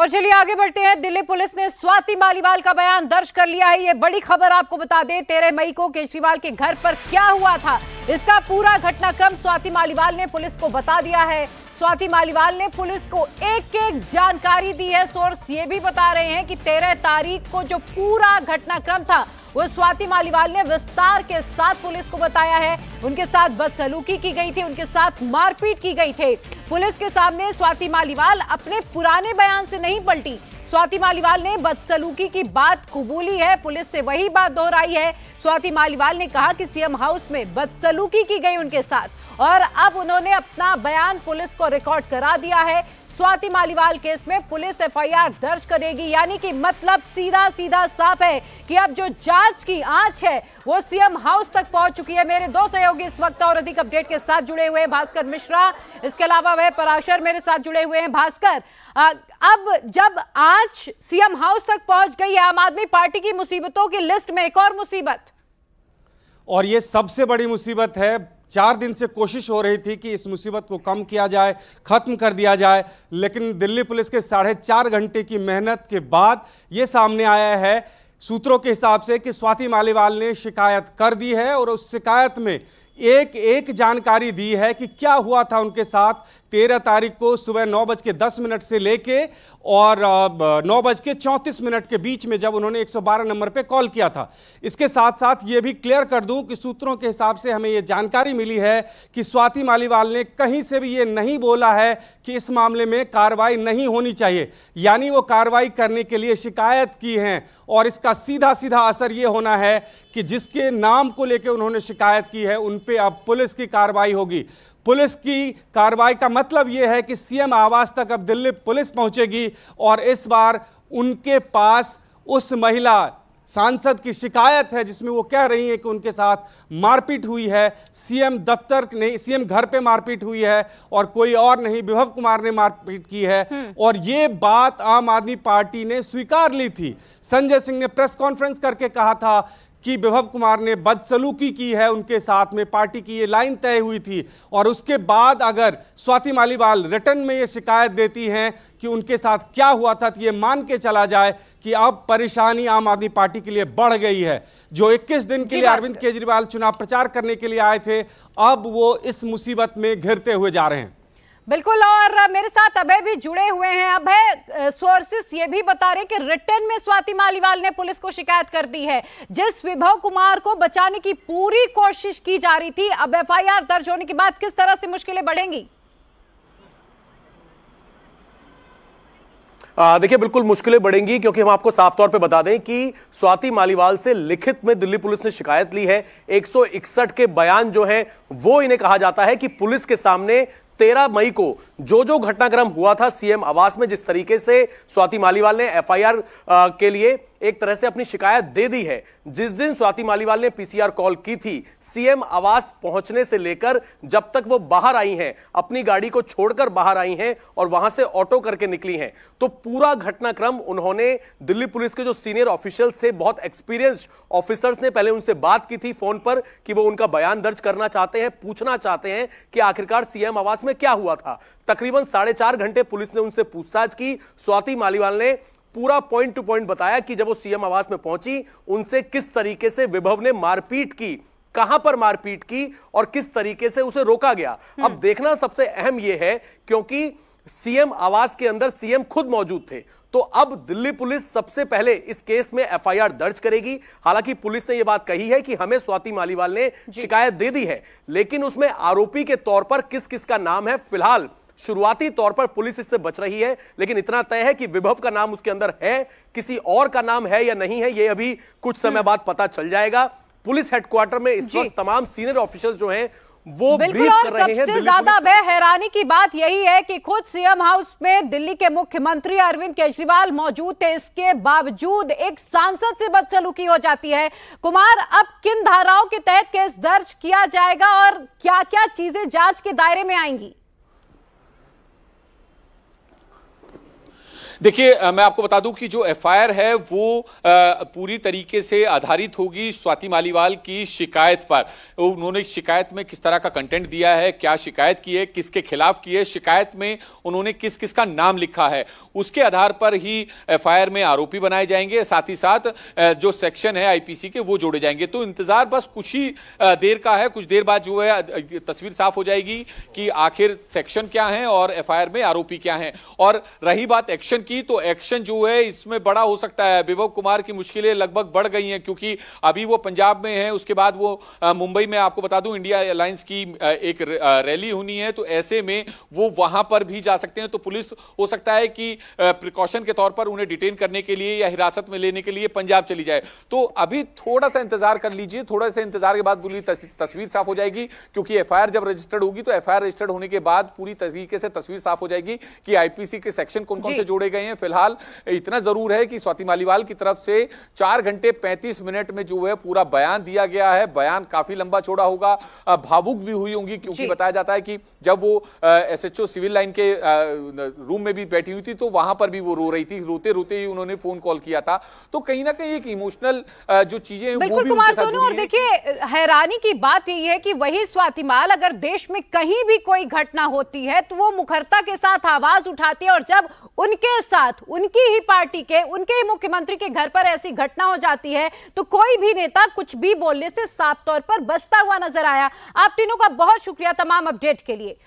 और चलिए आगे बढ़ते हैं दिल्ली पुलिस ने स्वाति मालीवाल का बयान दर्ज कर लिया है ये बड़ी खबर आपको बता दें तेरह मई को केजरीवाल के घर पर क्या हुआ था इसका पूरा घटनाक्रम स्वाति मालीवाल ने पुलिस को बता दिया है स्वाति मालीवाल ने पुलिस को एक एक जानकारी दी है सोर्स ये भी बता रहे हैं कि तेरह तारीख को जो पूरा घटनाक्रम था वो स्वाति मालीवाल ने विस्तार के साथ पुलिस को बताया है उनके साथ बदसलूकी की गई थी उनके साथ मारपीट की गई थी पुलिस के सामने स्वाति मालीवाल अपने पुराने बयान से नहीं पलटी स्वाति मालीवाल ने बदसलूकी की बात कबूली है पुलिस से वही बात दोहराई है स्वाति मालीवाल ने कहा कि सीएम हाउस में बदसलूकी की गई उनके साथ और अब उन्होंने अपना बयान पुलिस को रिकॉर्ड करा दिया है स्वाति मालीवाल केस में पुलिस एफआईआर दर्ज करेगी यानी कि मतलब सीधा सीधा साफ है कि अब जो जांच की आंच है वो सीएम हाउस तक पहुंच चुकी है मेरे दो सहयोगी इस वक्त और अधिक अपडेट के साथ जुड़े हुए हैं भास्कर मिश्रा इसके अलावा वह पराशर मेरे साथ जुड़े हुए हैं भास्कर अब जब आंच सीएम हाउस तक पहुंच गई है आम आदमी पार्टी की मुसीबतों की लिस्ट में एक और मुसीबत और ये सबसे बड़ी मुसीबत है चार दिन से कोशिश हो रही थी कि इस मुसीबत को कम किया जाए ख़त्म कर दिया जाए लेकिन दिल्ली पुलिस के साढ़े चार घंटे की मेहनत के बाद ये सामने आया है सूत्रों के हिसाब से कि स्वाति मालीवाल ने शिकायत कर दी है और उस शिकायत में एक एक जानकारी दी है कि क्या हुआ था उनके साथ तेरह तारीख को सुबह नौ बज के दस मिनट से लेके और नौ बज के चौंतीस मिनट के बीच में जब उन्होंने 112 नंबर पे कॉल किया था इसके साथ साथ ये भी क्लियर कर दूं कि सूत्रों के हिसाब से हमें ये जानकारी मिली है कि स्वाति मालीवाल ने कहीं से भी ये नहीं बोला है कि इस मामले में कार्रवाई नहीं होनी चाहिए यानी वो कार्रवाई करने के लिए शिकायत की है और इसका सीधा सीधा असर ये होना है कि जिसके नाम को लेकर उन्होंने शिकायत की है उन पर पे अब पुलिस की कार्रवाई होगी पुलिस की कार्रवाई का मतलब यह है कि सीएम आवास तक अब दिल्ली पुलिस पहुंचेगी और इस बार उनके पास उस महिला सांसद की शिकायत है जिसमें वो कह रही है कि उनके साथ मारपीट हुई है सीएम दफ्तर ने सीएम घर पे मारपीट हुई है और कोई और नहीं विभव कुमार ने मारपीट की है हम्म। और ये बात आम आदमी पार्टी ने स्वीकार ली थी संजय सिंह ने प्रेस कॉन्फ्रेंस करके कहा था कि विभव कुमार ने बदसलूकी की है उनके साथ में पार्टी की ये लाइन तय हुई थी और उसके बाद अगर स्वाति मालीवाल रिटर्न में ये शिकायत देती हैं कि उनके साथ क्या हुआ था तो ये मान के चला जाए कि अब परेशानी आम आदमी पार्टी के लिए बढ़ गई है जो 21 दिन के लिए अरविंद केजरीवाल चुनाव प्रचार करने के लिए आए थे अब वो इस मुसीबत में घिरते हुए जा रहे हैं बिल्कुल और मेरे साथ अभय भी जुड़े हुए हैं अभय सोर्सेस ये भी बता रहे कि रिटर्न में स्वाति मालीवाल ने पुलिस को शिकायत कर दी है जिस विभव कुमार को बचाने की पूरी कोशिश की जा रही थी अब एफआईआर दर्ज होने के बाद किस तरह से मुश्किलें बढ़ेंगी देखिए बिल्कुल मुश्किलें बढ़ेंगी क्योंकि हम आपको साफ तौर पे बता दें कि स्वाति मालीवाल से लिखित में दिल्ली पुलिस ने शिकायत ली है 161 के बयान जो हैं वो इन्हें कहा जाता है कि पुलिस के सामने तेरह मई को जो जो घटनाक्रम हुआ था सीएम आवास में जिस तरीके से स्वाति मालीवाल ने एफआईआर के लिए एक तरह से अपनी शिकायत दे दी है जिस दिन स्वाति मालीवाल ने पीसीआर कॉल की थी सीएम आवास पहुंचने से लेकर जब तक वो बाहर आई हैं अपनी गाड़ी को छोड़कर बाहर आई हैं और वहां से ऑटो करके निकली हैं तो पूरा घटनाक्रम उन्होंने दिल्ली पुलिस के जो सीनियर ऑफिशियल्स थे बहुत एक्सपीरियंस्ड ऑफिसर्स ने पहले उनसे बात की थी फोन पर कि वो उनका बयान दर्ज करना चाहते हैं पूछना चाहते हैं कि आखिरकार सीएम आवास में क्या हुआ था तकरीबन साढ़े चार घंटे पुलिस ने उनसे पूछताछ की स्वाति मालीवाल ने पूरा पॉइंट टू पॉइंट बताया कि जब वो सीएम आवास में पहुंची उनसे किस तरीके से विभव ने मारपीट की कहां पर मारपीट की और किस तरीके से उसे रोका गया हम्म। अब देखना सबसे अहम यह है क्योंकि सीएम आवास के अंदर सीएम खुद मौजूद थे तो अब दिल्ली पुलिस सबसे पहले इस केस में एफआईआर दर्ज करेगी हालांकि पुलिस ने यह बात कही है कि हमें स्वाति मालीवाल ने शिकायत दे दी है लेकिन उसमें आरोपी के तौर पर किस किस का नाम है फिलहाल शुरुआती तौर पर पुलिस इससे बच रही है लेकिन इतना तय है कि विभव का नाम उसके अंदर है किसी और का नाम है या नहीं है ये अभी कुछ हम्म। समय बाद पता चल जाएगा पुलिस हेडक्वार्टर में इस वक्त तमाम सीनियर ऑफिसर जो है वो बिल्कुल और सबसे ज्यादा वह हैरानी की बात यही है कि खुद सीएम हाउस में दिल्ली के मुख्यमंत्री अरविंद केजरीवाल मौजूद थे इसके बावजूद एक सांसद से बदसलूकी हो जाती है कुमार अब किन धाराओं के तहत केस दर्ज किया जाएगा और क्या क्या चीजें जांच के दायरे में आएंगी देखिए मैं आपको बता दूं कि जो एफआईआर है वो पूरी तरीके से आधारित होगी स्वाति मालीवाल की शिकायत पर उन्होंने शिकायत में किस तरह का कंटेंट दिया है क्या शिकायत की है किसके खिलाफ की है शिकायत में उन्होंने किस किस का नाम लिखा है उसके आधार पर ही एफ में आरोपी बनाए जाएंगे साथ ही साथ जो सेक्शन है आईपीसी के वो जोड़े जाएंगे तो इंतजार बस कुछ ही देर का है कुछ देर बाद जो है तस्वीर साफ हो जाएगी कि आखिर सेक्शन क्या है और एफ में आरोपी क्या है और रही बात एक्शन की की तो एक्शन जो है इसमें बड़ा हो सकता है विभव कुमार की मुश्किलें लगभग बढ़ गई हैं क्योंकि अभी वो पंजाब में है उसके बाद वो मुंबई में आपको बता दूं इंडिया एयरलाइंस की एक रैली होनी है तो ऐसे में वो वहां पर भी जा सकते हैं तो पुलिस हो सकता है कि प्रिकॉशन के तौर पर उन्हें डिटेन करने के लिए या हिरासत में लेने के लिए पंजाब चली जाए तो अभी थोड़ा सा इंतजार कर लीजिए थोड़ा सा इंतजार के बाद पूरी तस्वीर साफ हो जाएगी क्योंकि एफ जब रजिस्टर्ड होगी तो एफ रजिस्टर्ड होने के बाद पूरी तरीके से तस्वीर साफ हो जाएगी कि आईपीसी के सेक्शन कौन कौन से जोड़े गए रहे हैं फिलहाल इतना जरूर है कि स्वाति मालीवाल की तरफ से चार घंटे पैंतीस मिनट में जो है पूरा बयान दिया गया है बयान काफी लंबा छोड़ा होगा भावुक भी हुई होंगी क्योंकि बताया जाता है कि जब वो एसएचओ सिविल लाइन के रूम में भी बैठी हुई थी तो वहां पर भी वो रो रही थी रोते रोते ही उन्होंने फोन कॉल किया था तो कहीं ना कहीं एक इमोशनल जो चीजें बिल्कुल कुमार सोनू और देखिए हैरानी की बात यही है कि वही स्वातिमाल अगर देश में कहीं भी कोई घटना होती है तो वो मुखरता के साथ आवाज उठाती है और जब उनके साथ उनकी ही पार्टी के उनके ही मुख्यमंत्री के घर पर ऐसी घटना हो जाती है तो कोई भी नेता कुछ भी बोलने से साफ तौर पर बचता हुआ नजर आया आप तीनों का बहुत शुक्रिया तमाम अपडेट के लिए